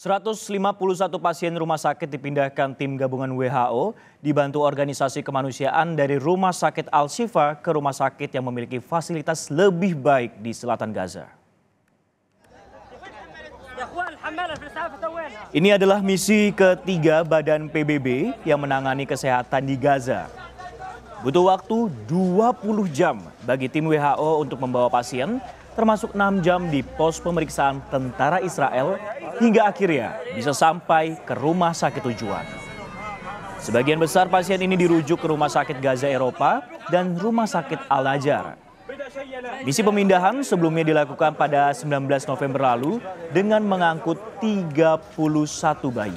151 pasien rumah sakit dipindahkan tim gabungan WHO dibantu organisasi kemanusiaan dari Rumah Sakit Al-Shifa ke rumah sakit yang memiliki fasilitas lebih baik di selatan Gaza. Ini adalah misi ketiga Badan PBB yang menangani kesehatan di Gaza. Butuh waktu 20 jam bagi tim WHO untuk membawa pasien, termasuk 6 jam di pos pemeriksaan tentara Israel hingga akhirnya bisa sampai ke rumah sakit tujuan. Sebagian besar pasien ini dirujuk ke rumah sakit Gaza Eropa dan rumah sakit Al-Ajar. Misi pemindahan sebelumnya dilakukan pada 19 November lalu dengan mengangkut 31 bayi.